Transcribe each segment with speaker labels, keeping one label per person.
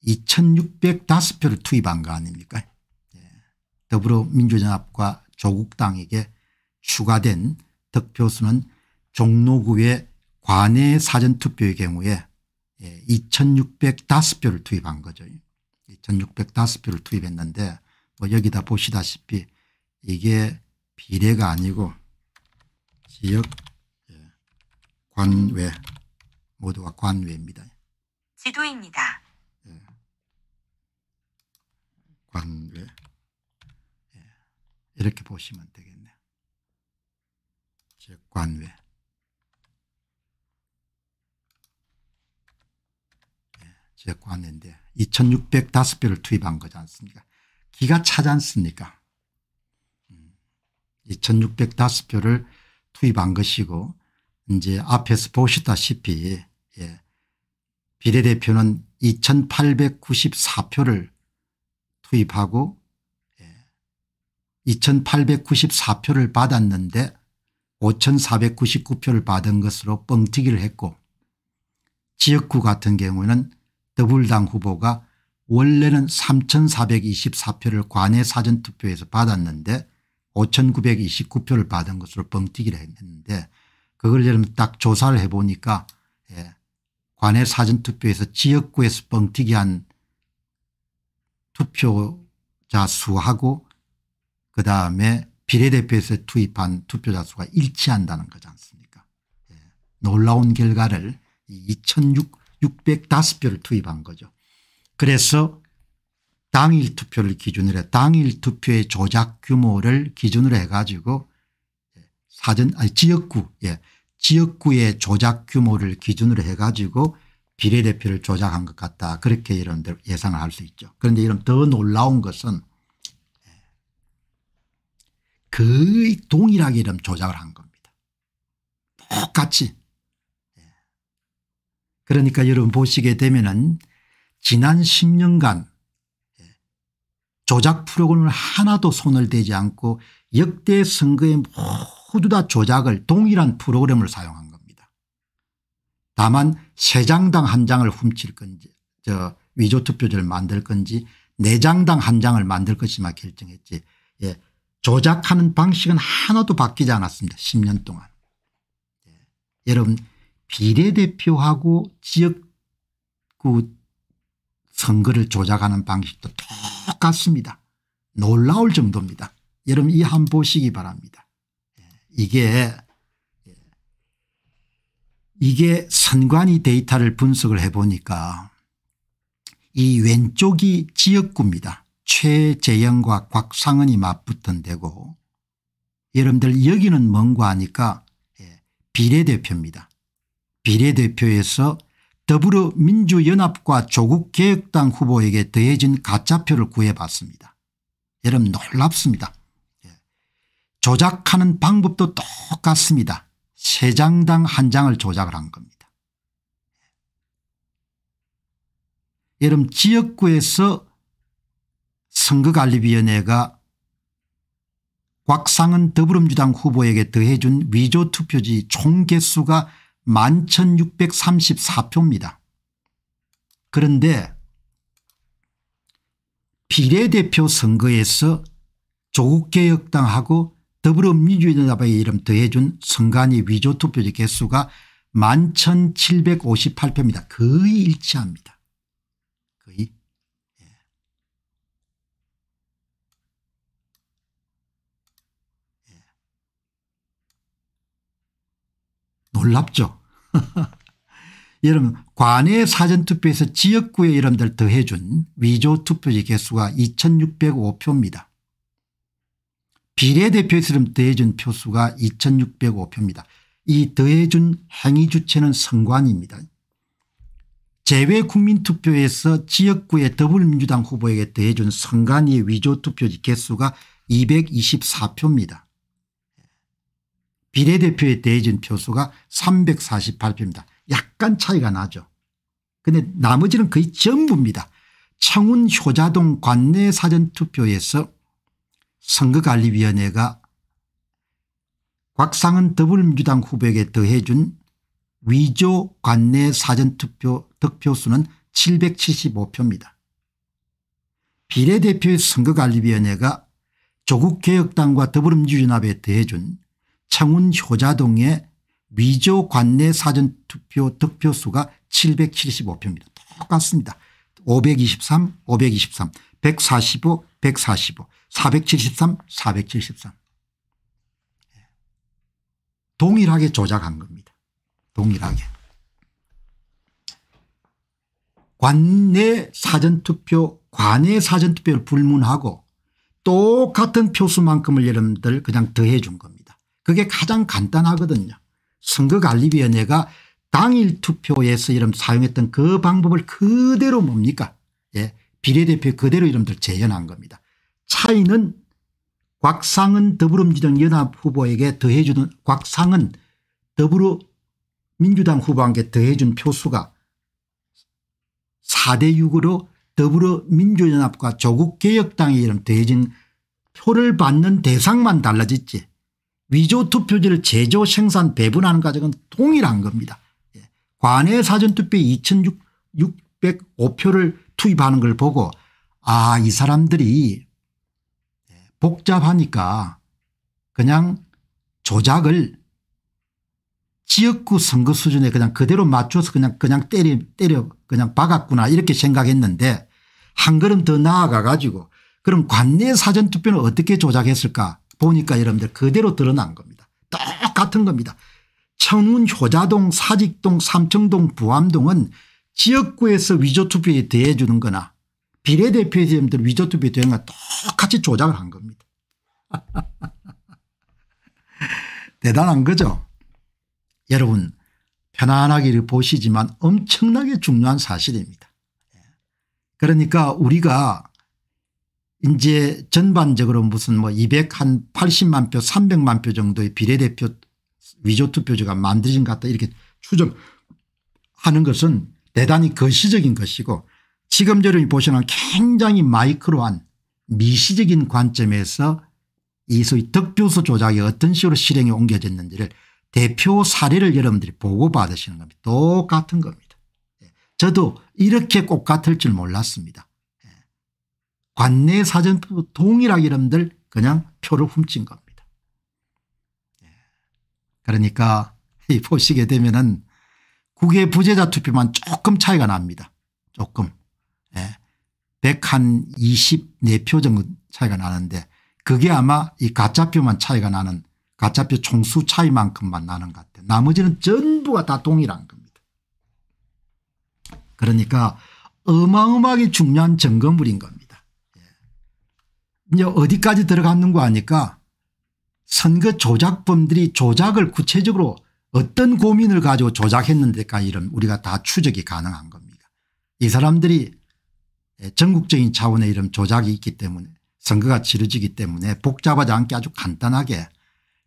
Speaker 1: 이 2605표를 투입한 거 아닙니까 예. 더불어민주연합과 조국당에게 추가된 득표수는 종로구의 관내 사전투표의 경우에 2605표를 예, 투입한 거죠. 2605표를 투입했는데 뭐 여기다 보시다시피 이게 비례가 아니고 지역 예, 관외 모두가 관외입니다. 지도입니다. 관계 예. 이렇게 보시면 되겠네요. 즉 관외 즉관인데 2605표를 투입한 거지 않습니까 기가 차지 않습니까 2605표를 음, 투입한 것이고 이제 앞에서 보시다시피 예. 비례대표는 2894표를 투입하고 2894표를 받았는데 5499표를 받은 것으로 뻥튀기를 했고 지역구 같은 경우는 더불당 후보가 원래는 3424표를 관외 사전투표에서 받았는데 5929표를 받은 것으로 뻥튀기를 했는데 그걸 여러분 딱 조사를 해보니까 예, 관외 사전투표에서 지역구에서 뻥튀기한 투표자 수하고 그다음에 비례대표에서 투입한 투표자 수가 일치한다는 거지 않습니까 예. 놀라운 결과를 2605표를 투입한 거죠. 그래서 당일 투표를 기준으로 당일 투표의 조작 규모를 기준으로 해가지고 예, 사전 아니 지역구 예 지역구의 조작 규모를 기준으로 해가지고 비례대표를 조작한 것 같다 그렇게 여러분들 예상을 할 수 있죠. 그런데 이런 더 놀라운 것은 예, 거의 동일하게 이런 조작을 한 겁니다. 똑같이. 예. 그러니까 여러분 보시게 되면은 지난 10년간 예, 조작 프로그램을 하나도 손을 대지 않고 역대 선거에 모두 다 조작을 동일한 프로그램을 사용한 다만 세 장당 한 장을 훔칠 건지 저 위조 투표제를 만들 건지 네 장당 한 장을 만들 것이만 결정했지 예. 조작하는 방식은 하나도 바뀌지 않았습니다. 10년 동안. 예. 여러분 비례대표하고 지역구 선거를 조작하는 방식도 똑같습니다. 놀라울 정도입니다. 여러분 이 한 보시기 바랍니다. 예. 이게 이게 선관위 데이터를 분석을 해보니까 이 왼쪽이 지역구입니다. 최재영과 곽상은이 맞붙은 데고 여러분들 여기는 뭔가 하니까 예, 비례대표입니다. 비례대표에서 더불어민주연합과 조국개혁당 후보에게 더해진 가짜표를 구해봤습니다. 여러분 놀랍습니다. 예, 조작하는 방법도 똑같습니다. 3장당 한 장을 조작을 한 겁니다. 여러분 지역구에서 선거관리위원회가 곽상은 더불어민주당 후보에게 더해준 위조 투표지 총 개수가 11,634표입니다. 그런데 비례대표 선거에서 조국개혁당하고 더불어민주당합의 이름 더해준 선관위 위조투표지 개수가 11,758표입니다. 거의 일치합니다. 거의. 예. 예. 놀랍죠. 여러분 관외 사전투표에서 지역구의 이름들 더해준 위조투표지 개수가 2605표입니다. 비례대표에서름 더해준 표수가 2605표입니다. 이 더해준 행위 주체는 선관입니다제외국민투표에서 지역구의 더불민주당 후보에게 더해준 선관위의 위조투표지 개수가 224표입니다. 비례대표에 대해준 표수가 348표입니다. 약간 차이가 나죠. 근데 나머지는 거의 전부입니다. 청운 효자동 관내 사전투표에서 선거관리위원회가 곽상은 더불어민주당 후보에게 더해준 위조 관내 사전투표 득표수는 775표입니다. 비례대표 선거관리위원회가 조국개혁당과 더불어민주연합에 더해준 청운 효자동의 위조 관내 사전투표 득표수가 775표입니다. 똑같습니다. 523 523 145 145 473, 473. 동일하게 조작한 겁니다. 동일하게. 관내 사전투표 관내 사전투표를 불문하고 똑같은 표수만큼을 여러분들 그냥 더해 준 겁니다. 그게 가장 간단하거든요. 선거관리위원회가 당일 투표에서 이름 사용했던 그 방법을 그대로 뭡니까 예. 비례대표 그대로 이름들 재현한 겁니다. 차이는 곽상은 더불어민주당 연합 후보에게 더해주는 곽상은 더불어민주당 후보에게 더해준 표수가 4대 6으로 더불어민주연합과 조국개혁당에 이름 더해진 표를 받는 대상만 달라졌지 위조투표지를 제조 생산 배분하는 과정은 동일한 겁니다. 예. 관외 사전투표 2605표를 투입하는 걸 보고 아 이 사람들이 복잡하니까 그냥 조작을 지역구 선거 수준에 그냥 그대로 맞춰서 그냥 그냥 때려 때려 그냥 박았구나 이렇게 생각했는데 한 걸음 더 나아가 가지고 그럼 관내 사전투표는 어떻게 조작했을까 보니까 여러분들 그대로 드러난 겁니다. 똑같은 겁니다. 청운 효자동 사직동 삼청동 부암동은 지역구에서 위조투표에 대해 주는 거나 비례대표에 대해 위조투표에 대한 거 똑같이 조작을 한 겁니다. 대단한 거죠. 여러분 편안하게 보시지만 엄청나게 중요한 사실입니다. 예. 그러니까 우리가 이제 전반적으로 무슨 뭐 280만 표 300만 표 정도의 비례대표 위조투표제가 만들어진 것 같다 이렇게 추정하는 것은 대단히 거시적인 것이고 지금 여러분이 보시는 굉장히 마이크로한 미시적인 관점에서 이 소위 득표수 조작이 어떤 식으로 실행이 옮겨졌는지를 대표 사례를 여러분들이 보고받으시는 겁니다. 똑같은 겁니다. 예. 저도 이렇게 꼭 같을 줄 몰랐습니다. 예. 관내 사전 표 동일하게 여러분들 그냥 표를 훔친 겁니다. 예. 그러니까 보시게 되면은 국외 부재자 투표만 조금 차이가 납니다. 조금. 124표 정도 차이가 나는데 그게 아마 이 가짜표만 차이가 나는 가짜표 총수 차이만큼만 나는 것 같아. 나머지는 전부가 다 동일한 겁니다. 그러니까 어마어마하게 중요한 점검물인 겁니다. 예. 이제 어디까지 들어갔는가 하니까 선거 조작범들이 조작을 구체적으로 어떤 고민을 가지고 조작했는데까지 이런 우리가 다 추적이 가능한 겁니다. 이 사람들이 예, 전국적인 차원의 이런 조작이 있기 때문에 선거가 치러지기 때문에 복잡하지 않게 아주 간단하게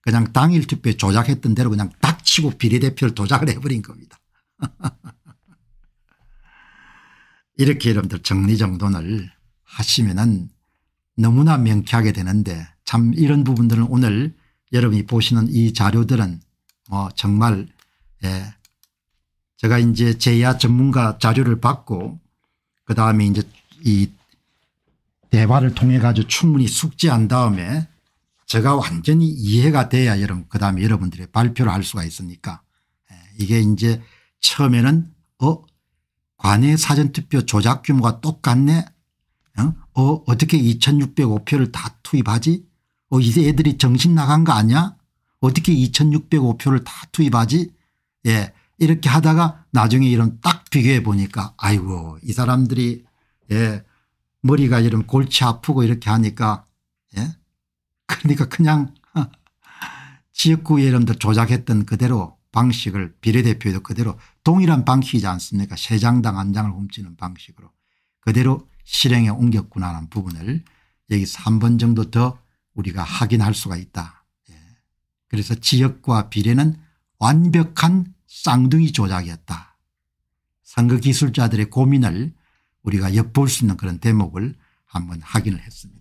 Speaker 1: 그냥 당일 투표 조작했던 대로 그냥 닥치고 비례대표를 도작을 해버린 겁니다. 이렇게 여러분들 정리정돈을 하시면은 너무나 명쾌하게 되는데 참 이런 부분들은 오늘 여러분이 보시는 이 자료들은 뭐 정말 예 제가 이제 제야 전문가 자료를 받고 그다음에 이제 이 대화를 통해 가지고 충분히 숙지한 다음에 제가 완전히 이해가 돼야 여러분 그 다음에 여러분들의 발표를 할 수가 있으니까 예, 이게 이제 처음에는 어 관외 사전투표 조작 규모가 똑같네 어, 어 어떻게 2605표를 다 투입하지 어 이제 애들이 정신 나간 거 아니야 어떻게 2605표를 다 투입하지 예 이렇게 하다가 나중에 이런 딱 비교해 보니까 아이고 이 사람들이 예 머리가 이런 골치 아프고 이렇게 하니까 예? 그러니까 그냥 지역구의 이름들 조작했던 그대로 방식을 비례대표에도 그대로 동일한 방식이지 않습니까 세 장당 한 장을 훔치는 방식으로 그대로 실행에 옮겼구나 하는 부분을 여기서 한 번 정도 더 우리가 확인할 수가 있다. 예. 그래서 지역과 비례는 완벽한 쌍둥이 조작이었다. 선거기술자들의 고민을 우리가 엿볼 수 있는 그런 대목을 한번 확인을 했습니다.